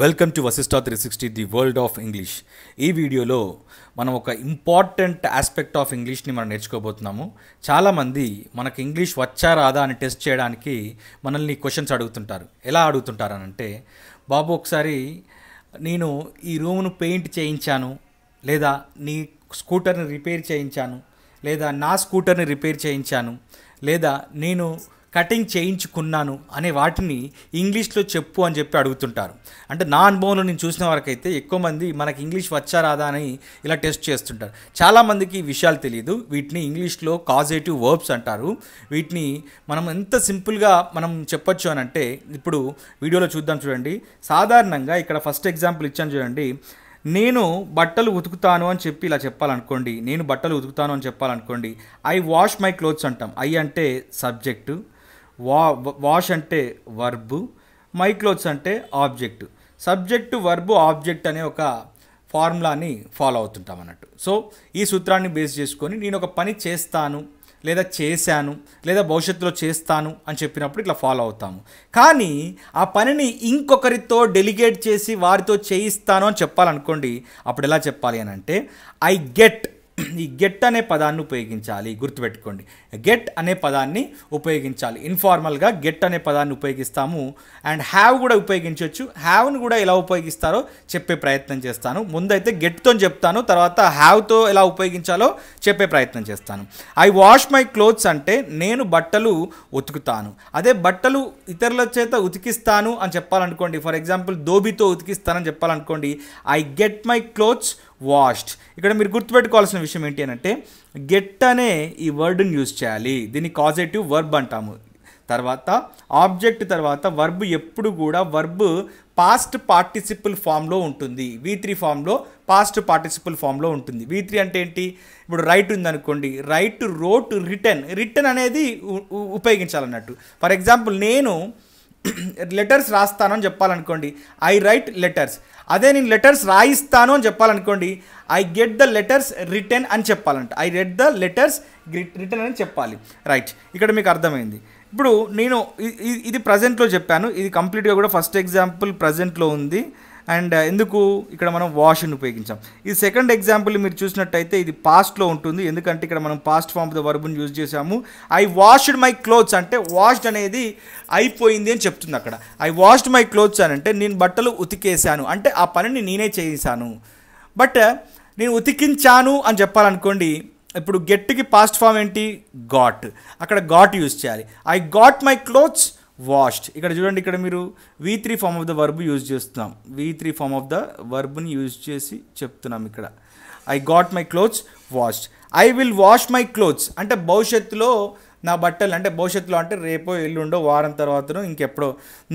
welcome to Vasishta three sixty the world of English ఈ వీడియోలో మనం ఒక ఇంపార్టెంట్ ఆస్పెక్ట్ ఆఫ్ ఇంగ్లీష్ని మనం నేర్చుకోబోతున్నాము చాలామంది మనకు ఇంగ్లీష్ వచ్చా రాదా అని టెస్ట్ చేయడానికి మనల్ని క్వశ్చన్స్ అడుగుతుంటారు ఎలా అంటే బాబు ఒకసారి నేను ఈ రూమ్ను పెయింట్ చేయించాను లేదా నీ స్కూటర్ని రిపేర్ చేయించాను లేదా నా స్కూటర్ని రిపేర్ చేయించాను లేదా నేను కటింగ్ చేయించుకున్నాను అనే వాటిని ఇంగ్లీష్లో చెప్పు అని చెప్పి అడుగుతుంటారు అంటే నా అనుభవంలో నేను చూసిన వరకైతే ఎక్కువ మంది మనకి ఇంగ్లీష్ వచ్చా రాదా అని ఇలా టెస్ట్ చేస్తుంటారు చాలామందికి ఈ విషయాలు తెలియదు వీటిని ఇంగ్లీష్లో కాజేటివ్ వర్బ్స్ అంటారు వీటిని మనం ఎంత సింపుల్గా మనం చెప్పొచ్చు అని అంటే ఇప్పుడు వీడియోలో చూద్దాం చూడండి సాధారణంగా ఇక్కడ ఫస్ట్ ఎగ్జాంపుల్ ఇచ్చాను చూడండి నేను బట్టలు ఉతుకుతాను అని చెప్పి ఇలా చెప్పాలనుకోండి నేను బట్టలు ఉతుకుతాను అని చెప్పాలనుకోండి ఐ వాష్ మై క్లోత్స్ అంటాం ఐ అంటే సబ్జెక్టు వా వాష్ అంటే వర్బు మైక్లోత్స్ అంటే ఆబ్జెక్టు సబ్జెక్టు వర్బు ఆబ్జెక్ట్ అనే ఒక ఫార్ములాని ఫాలో అవుతుంటాం అన్నట్టు సో ఈ సూత్రాన్ని బేస్ చేసుకొని నేను ఒక పని చేస్తాను లేదా చేశాను లేదా భవిష్యత్తులో చేస్తాను అని చెప్పినప్పుడు ఇట్లా ఫాలో అవుతాము కానీ ఆ పనిని ఇంకొకరితో డెలిగేట్ చేసి వారితో చేయిస్తాను అని చెప్పాలనుకోండి అప్పుడు ఎలా చెప్పాలి అని అంటే ఐ గెట్ ఈ గెట్ అనే పదాన్ని ఉపయోగించాలి గుర్తుపెట్టుకోండి గెట్ అనే పదాన్ని ఉపయోగించాలి ఇన్ఫార్మల్గా గెట్ అనే పదాన్ని ఉపయోగిస్తాము అండ్ హ్యావ్ కూడా ఉపయోగించవచ్చు హ్యావ్ను కూడా ఎలా ఉపయోగిస్తారో చెప్పే ప్రయత్నం చేస్తాను ముందైతే గెట్తో చెప్తాను తర్వాత హ్యావ్తో ఎలా ఉపయోగించాలో చెప్పే ప్రయత్నం చేస్తాను ఐ వాష్ మై క్లోత్స్ అంటే నేను బట్టలు ఉతుకుతాను అదే బట్టలు ఇతరుల చేత ఉతికిస్తాను అని చెప్పాలనుకోండి ఫర్ ఎగ్జాంపుల్ దోబితో ఉతికిస్తానని చెప్పాలనుకోండి I get my clothes washed ఇక్కడ మీరు గుర్తుపెట్టుకోవాల్సిన విషయం ఏంటి అంటే గెట్ అనే ఈ వర్డ్ని యూజ్ చేయాలి దీన్ని కాజేటివ్ వర్బ్ అంటాము తర్వాత ఆబ్జెక్ట్ తర్వాత వర్బ్ ఎప్పుడు కూడా వర్బ్ పాస్ట్ పార్టిసిపుల్ ఫామ్లో ఉంటుంది వి త్రీ ఫామ్లో పాస్ట్ పార్టిసిపుల్ ఫామ్లో ఉంటుంది వి త్రీ అంటే ఏంటి ఇప్పుడు రైట్ ఉందనుకోండి రైట్ రోట్ రిటర్న్ రిటర్న్ అనేది ఉపయోగించాలన్నట్టు ఫర్ ఎగ్జాంపుల్ నేను లెటర్స్ రాస్తాను అని చెప్పాలనుకోండి ఐ రైట్ లెటర్స్ అదే నేను లెటర్స్ రాయిస్తాను అని చెప్పాలనుకోండి I get the letters written అని చెప్పాలంట I had the letters written అని చెప్పాలి రైట్ ఇక్కడ మీకు అర్థమైంది ఇప్పుడు నేను ఇది ప్రజెంట్లో చెప్పాను ఇది కంప్లీట్గా కూడా ఫస్ట్ ఎగ్జాంపుల్ ప్రజెంట్లో ఉంది అండ్ ఎందుకు ఇక్కడ మనం వాష్ని ఉపయోగించాం ఈ సెకండ్ ఎగ్జాంపుల్ మీరు చూసినట్టయితే ఇది పాస్ట్లో ఉంటుంది ఎందుకంటే ఇక్కడ మనం పాస్ట్ ఫామ్ ద వర్బుని యూజ్ చేసాము ఐ వాష్డ్ మై క్లోత్స్ అంటే వాష్డ్ అనేది అయిపోయింది అని చెప్తుంది అక్కడ ఐ వాష్డ్ మై క్లోత్స్ అని అంటే నేను బట్టలు ఉతికేశాను అంటే ఆ పనిని నేనే చేశాను బట్ నేను ఉతికించాను అని చెప్పాలనుకోండి ఇప్పుడు గెట్కి పాస్ట్ ఫామ్ ఏంటి గాట్ అక్కడ గాట్ యూజ్ చేయాలి I got my clothes washed ఇక్కడ చూడండి ఇక్కడ మీరు V three form of the verb use చేస్తున్నాం V three form of the వర్బ్ని యూజ్ చేసి చెప్తున్నాం ఇక్కడ I got my clothes washed I will wash my clothes అంటే భవిష్యత్తులో నా బట్టలు అంటే భవిష్యత్తులో అంటే రేపో ఎల్లుండో వారం తర్వాతనో ఇంకెప్పుడో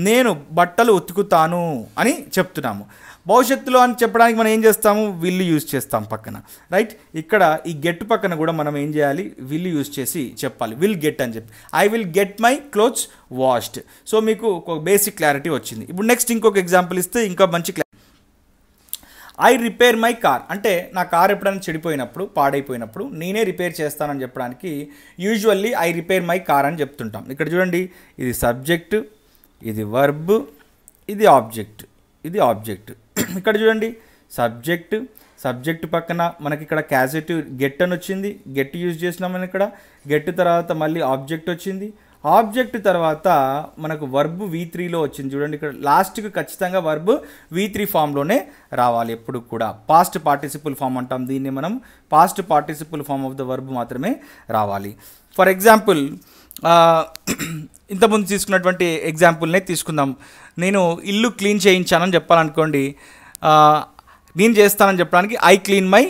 నేను బట్టలు ఉతుకుతాను అని చెప్తున్నాము భవిష్యత్తులో అని చెప్పడానికి మనం ఏం చేస్తాము విల్లు యూజ్ చేస్తాం పక్కన రైట్ ఇక్కడ ఈ గెట్ పక్కన కూడా మనం ఏం చేయాలి విల్ యూజ్ చేసి చెప్పాలి విల్ గెట్ అని చెప్పి I will get my clothes washed so మీకు ఒక బేసిక్ క్లారిటీ వచ్చింది ఇప్పుడు నెక్స్ట్ ఇంకొక ఎగ్జాంపుల్ ఇస్తే ఇంకా మంచి clarity I repair my car అంటే నా కార్ ఎప్పుడైనా చెడిపోయినప్పుడు పాడైపోయినప్పుడు నేనే రిపేర్ చేస్తానని చెప్పడానికి usually I repair my car అని చెప్తుంటాం ఇక్కడ చూడండి ఇది సబ్జెక్ట్ ఇది వర్బ్ ఇది ఆబ్జెక్ట్ ఇది ఆబ్జెక్ట్ ఇక్కడ చూడండి సబ్జెక్ట్ సబ్జెక్ట్ పక్కన మనకి ఇక్కడ క్యాసెట్ గెట్ అని వచ్చింది గెట్ యూజ్ చేసినాం ఇక్కడ గెట్ తర్వాత మళ్ళీ ఆబ్జెక్ట్ వచ్చింది ఆబ్జెక్ట్ తర్వాత మనకు వర్బ్ వీ త్రీలో వచ్చింది చూడండి ఇక్కడ లాస్ట్కి ఖచ్చితంగా వర్బ్ వీ త్రీ ఫామ్లోనే రావాలి ఎప్పుడు కూడా పాస్ట్ పార్టిసిపుల్ ఫామ్ అంటాం దీన్ని మనం past participle form of the verb మాత్రమే రావాలి ఫర్ ఎగ్జాంపుల్ ఇంతకుముందు తీసుకున్నటువంటి ఎగ్జాంపుల్నే తీసుకుందాం నేను ఇల్లు క్లీన్ చేయించానని చెప్పాలనుకోండి నేను చేస్తానని చెప్పడానికి ఐ క్లీన్ మై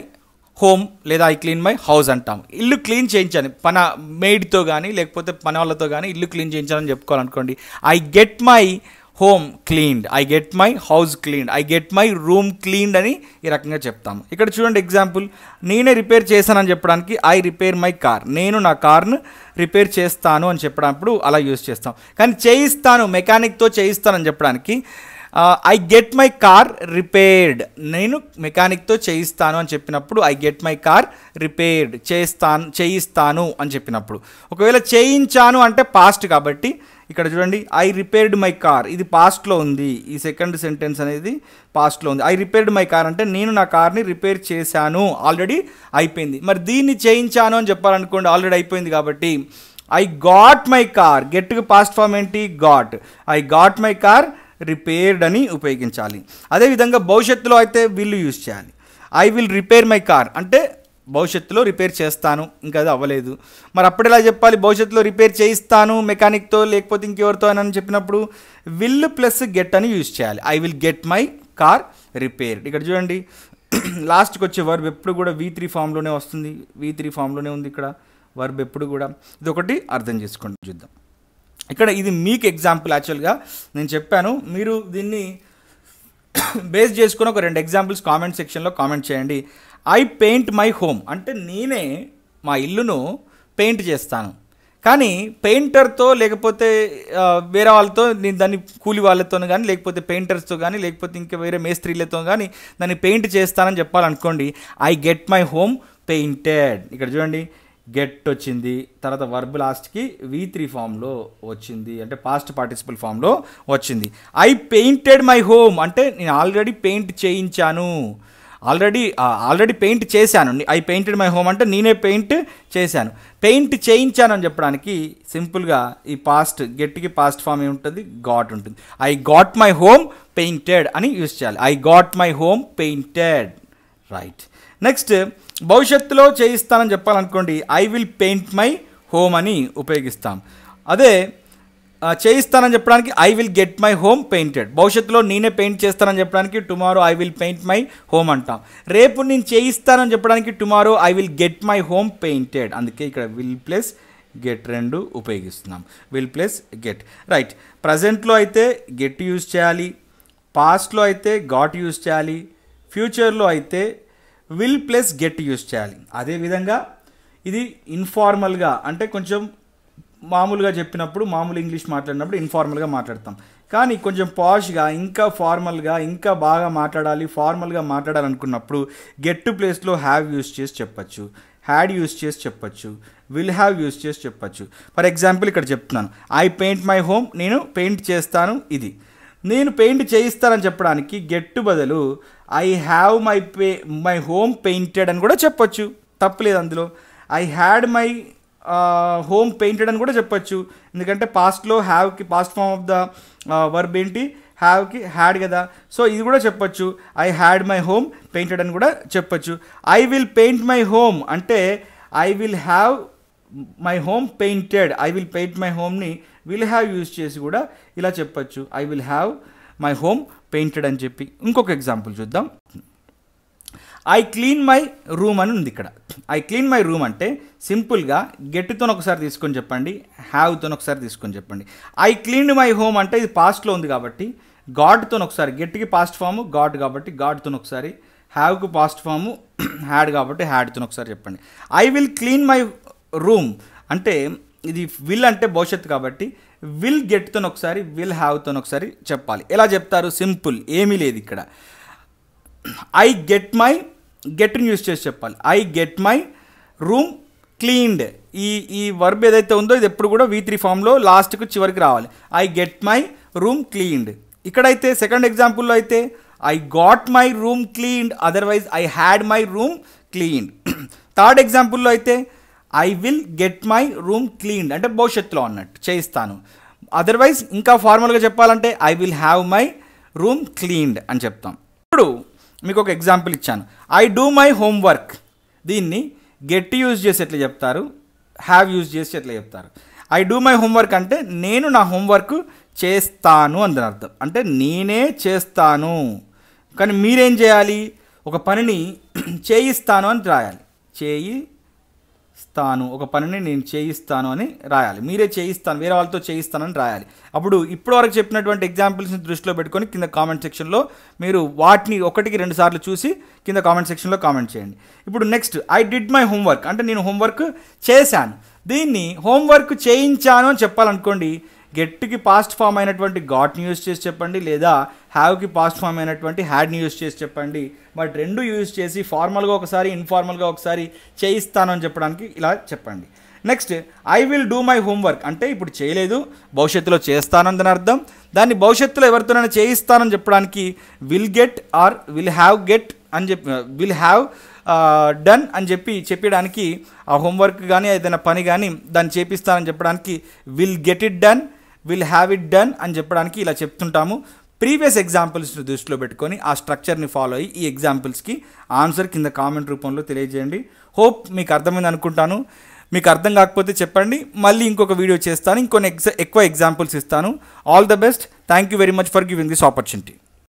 హోమ్ లేదా ఐ క్లీన్ మై హౌస్ అంటాము ఇల్లు క్లీన్ చేయించాను పన మేడ్తో కానీ లేకపోతే పని వాళ్ళతో కానీ ఇల్లు క్లీన్ చేయించాలని చెప్పుకోవాలనుకోండి I get my home cleaned I get my house cleaned I get my room cleaned అని ఈ రకంగా చెప్తాము ఇక్కడ చూడండి ఎగ్జాంపుల్ నేనే రిపేర్ చేశానని చెప్పడానికి ఐ రిపేర్ మై కార్ నేను నా కార్ను రిపేర్ చేస్తాను అని చెప్పినప్పుడు అలా యూజ్ చేస్తాం కానీ చేయిస్తాను మెకానిక్తో చేయిస్తానని చెప్పడానికి I get my car repaired నేను మెకానిక్తో చేయిస్తాను అని చెప్పినప్పుడు I get my car repaired చేస్తాను చేయిస్తాను అని చెప్పినప్పుడు ఒకవేళ చేయించాను అంటే పాస్ట్ కాబట్టి ఇక్కడ చూడండి ఐ రిపేర్డ్ మై కార్ ఇది పాస్ట్లో ఉంది ఈ సెకండ్ సెంటెన్స్ అనేది పాస్ట్లో ఉంది ఐ రిపేర్డ్ మై కార్ అంటే నేను నా కార్ని రిపేర్ చేశాను ఆల్రెడీ అయిపోయింది మరి దీన్ని చేయించాను అని చెప్పాలనుకోండి ఆల్రెడీ అయిపోయింది కాబట్టి ఐ గాట్ మై కార్ గెట్కి పాస్ట్ ఫామ్ ఏంటి got I got my car repaired అని ఉపయోగించాలి అదేవిధంగా భవిష్యత్తులో అయితే విల్ యూజ్ చేయాలి I will repair my car అంటే భవిష్యత్తులో రిపేర్ చేస్తాను ఇంకా అది అవ్వలేదు మరి అప్పుడు ఎలా చెప్పాలి భవిష్యత్తులో రిపేర్ చేయిస్తాను మెకానిక్తో లేకపోతే ఇంకెవరితో అని చెప్పినప్పుడు విల్ ప్లస్ గెట్ అని యూజ్ చేయాలి I will get my car repaired ఇక్కడ చూడండి లాస్ట్కి వచ్చే వర్బ్ ఎప్పుడు కూడా వి త్రీ ఫామ్లోనే వస్తుంది వి త్రీ ఫామ్లోనే ఉంది ఇక్కడ వర్బ్ ఎప్పుడు కూడా ఇది ఒకటి అర్థం చేసుకోండి చూద్దాం ఇక్కడ ఇది మీకు ఎగ్జాంపుల్ యాక్చువల్గా నేను చెప్పాను మీరు దీన్ని బేస్ చేసుకుని ఒక రెండు ఎగ్జాంపుల్స్ కామెంట్ సెక్షన్లో కామెంట్ చేయండి ఐ పెయింట్ మై హోమ్ అంటే నేనే మా ఇల్లును పెయింట్ చేస్తాను కానీ పెయింటర్తో లేకపోతే వేరే వాళ్ళతో నేను దాన్ని కూలి వాళ్ళతో కానీ లేకపోతే పెయింటర్స్తో కానీ లేకపోతే ఇంకా వేరే మేస్త్రీలతో కానీ దాన్ని పెయింట్ చేస్తానని చెప్పాలనుకోండి I get my home painted ఇక్కడ చూడండి గెట్ వచ్చింది తర్వాత వర్బ్ లాస్ట్కి వి త్రీ ఫామ్లో వచ్చింది అంటే పాస్ట్ పార్టిసిపల్ ఫామ్లో వచ్చింది ఐ పెయింటెడ్ మై హోమ్ అంటే నేను ఆల్రెడీ పెయింట్ చేయించాను ఆల్రెడీ ఆల్రెడీ పెయింట్ చేశాను ఐ పెయింటెడ్ మై హోమ్ అంటే నేనే పెయింట్ చేశాను పెయింట్ చేయించాను అని చెప్పడానికి సింపుల్గా ఈ పాస్ట్ గెట్కి పాస్ట్ ఫామ్ ఏముంటుంది గాట్ ఉంటుంది I got my home painted అని యూస్ చేయాలి I got my home painted right next భవిష్యత్తులో చేయిస్తానని చెప్పాలనుకోండి I will paint my home అని ఉపయోగిస్తాం అదే చేయిస్తానని చెప్పడానికి I will get my home painted భవిష్యత్తులో నేనే పెయింట్ చేస్తానని చెప్పడానికి tomorrow I will paint my home అంటాం రేపు నేను చేయిస్తానని చెప్పడానికి tomorrow I will get my home painted అందుకే ఇక్కడ విల్ ప్లస్ గెట్ రెండు ఉపయోగిస్తున్నాం విల్ ప్లస్ గెట్ రైట్ ప్రజెంట్లో అయితే గెట్ యూజ్ చేయాలి పాస్ట్లో అయితే గాట్ యూజ్ చేయాలి ఫ్యూచర్లో అయితే విల్ ప్లస్ గెట్ యూజ్ చేయాలి అదేవిధంగా ఇది ఇన్ఫార్మల్గా అంటే కొంచెం మామూలుగా చెప్పినప్పుడు మామూలు ఇంగ్లీష్ మాట్లాడినప్పుడు ఇన్ఫార్మల్గా మాట్లాడతాం కానీ కొంచెం పాష్గా ఇంకా ఫార్మల్గా ఇంకా బాగా మాట్లాడాలి ఫార్మల్గా మాట్లాడాలనుకున్నప్పుడు గెట్ ప్లేస్లో హ్యావ్ యూస్ చేసి చెప్పచ్చు హ్యాడ్ యూస్ చేసి చెప్పచ్చు విల్ హ్యావ్ యూస్ చేసి చెప్పచ్చు ఫర్ ఎగ్జాంపుల్ ఇక్కడ చెప్తున్నాను ఐ పెయింట్ మై హోమ్ నేను పెయింట్ చేస్తాను ఇది నేను పెయింట్ చేయిస్తానని చెప్పడానికి గెట్టు బదులు I have my pay my home painted అని కూడా చెప్పొచ్చు తప్పలేదు అందులో I had my home painted అని కూడా చెప్పొచ్చు ఎందుకంటే పాస్ట్లో హ్యావ్కి past form of the verb ఏంటి హ్యావ్కి హ్యాడ్ కదా సో ఇది కూడా చెప్పొచ్చు I had my home painted అని కూడా చెప్పొచ్చు I will paint my home అంటే I will have my home painted I will paint my హోమ్ని విల్ హ్యావ్ యూజ్ చేసి కూడా ఇలా చెప్పచ్చు I will have my home painted అని చెప్పి ఇంకొక ఎగ్జాంపుల్ చూద్దాం ఐ క్లీన్ మై రూమ్ అని ఉంది ఇక్కడ ఐ క్లీన్ మై రూమ్ అంటే సింపుల్గా గెట్తో ఒకసారి తీసుకొని చెప్పండి హ్యావ్తో ఒకసారి తీసుకొని చెప్పండి ఐ క్లీన్ మై హోమ్ అంటే ఇది పాస్ట్లో ఉంది కాబట్టి గాడ్తో ఒకసారి గెట్కి పాస్ట్ ఫాము గాడ్ కాబట్టి గాడ్తో ఒకసారి హ్యావ్కు పాస్ట్ ఫాము హ్యాడ్ కాబట్టి హ్యాడ్తో ఒకసారి చెప్పండి I will clean my room అంటే ఇది విల్ అంటే భవిష్యత్తు కాబట్టి విల్ గెట్తో ఒకసారి విల్ హ్యావ్తో ఒకసారి చెప్పాలి ఎలా చెప్తారు సింపుల్ ఏమీ లేదు ఇక్కడ ఐ గెట్ మై గెట్ని యూజ్ చేసి చెప్పాలి I get my room cleaned ఈ ఈ వర్బ్ ఏదైతే ఉందో ఇది ఎప్పుడు కూడా వీ త్రీ ఫామ్లో లాస్ట్కు చివరికి రావాలి I get my room cleaned ఇక్కడైతే సెకండ్ ఎగ్జాంపుల్లో అయితే I got my room cleaned otherwise I had my room cleaned third ఎగ్జాంపుల్లో అయితే I will get my room cleaned అంటే భవిష్యత్తులో అన్నట్టు చేయిస్తాను అదర్వైజ్ ఇంకా ఫార్మల్గా చెప్పాలంటే I will have my room cleaned అని చెప్తాం ఇప్పుడు మీకు ఒక ఎగ్జాంపుల్ ఇచ్చాను ఐ డూ మై హోంవర్క్ దీన్ని గెట్ యూజ్ చేసి ఎట్లా చెప్తారు హ్యావ్ యూజ్ చేసి ఎట్లా చెప్తారు ఐ డూ మై హోంవర్క్ అంటే నేను నా హోంవర్క్ చేస్తాను అని అర్థం అంటే నేనే చేస్తాను కానీ మీరేం చేయాలి ఒక పనిని చేయిస్తాను అని రాయాలి చేయి చేయిస్తాను ఒక పనిని నేను చేయిస్తాను అని రాయాలి మీరే చేయిస్తాను వేరే వాళ్ళతో చేయిస్తానని రాయాలి అప్పుడు ఇప్పుడు వరకు చెప్పినటువంటి ఎగ్జాంపుల్స్ని దృష్టిలో పెట్టుకొని కింద కామెంట్ సెక్షన్లో మీరు వాటిని ఒకటికి రెండు సార్లు చూసి కింద కామెంట్ సెక్షన్లో కామెంట్ చేయండి ఇప్పుడు next I did my homework అంటే నేను హోంవర్క్ చేశాను దీన్ని హోంవర్క్ చేయించాను అని చెప్పాలనుకోండి గెట్కి పాస్ట్ ఫామ్ అయినటువంటి ఘాట్ని యూజ్ చేసి చెప్పండి లేదా హ్యావ్కి పాస్ట్ ఫామ్ అయినటువంటి హ్యాడ్ని యూజ్ చేసి చెప్పండి బట్ రెండు యూజ్ చేసి ఫార్మల్గా ఒకసారి ఇన్ఫార్మల్గా ఒకసారి చేయిస్తాను అని చెప్పడానికి ఇలా చెప్పండి next I will do my homework అంటే ఇప్పుడు చేయలేదు భవిష్యత్తులో చేస్తానని దాని అర్థం దాన్ని భవిష్యత్తులో ఎవరితోనైనా చేయిస్తానని చెప్పడానికి will get or will have get అని చెప్పి విల్ హ్యావ్ డన్ అని చెప్పి చెప్పడానికి ఆ హోంవర్క్ కానీ ఏదైనా పని కానీ దాన్ని చేపిస్తానని చెప్పడానికి will get it done will have it done అని చెప్పడానికి ఇలా చెప్తుంటాము ప్రీవియస్ ఎగ్జాంపుల్స్ని దృష్టిలో పెట్టుకొని ఆ స్ట్రక్చర్ని ఫాలో అయ్యి ఈ ఎగ్జాంపుల్స్కి ఆన్సర్ కింద కామెంట్ రూపంలో తెలియజేయండి హోప్ మీకు అర్థమైంది అనుకుంటాను మీకు అర్థం కాకపోతే చెప్పండి మళ్ళీ ఇంకొక వీడియో చేస్తాను ఇంకొన్ని ఎగ్జా ఎక్కువ ఎగ్జాంపుల్స్ ఇస్తాను all the best thank you very much for giving this opportunity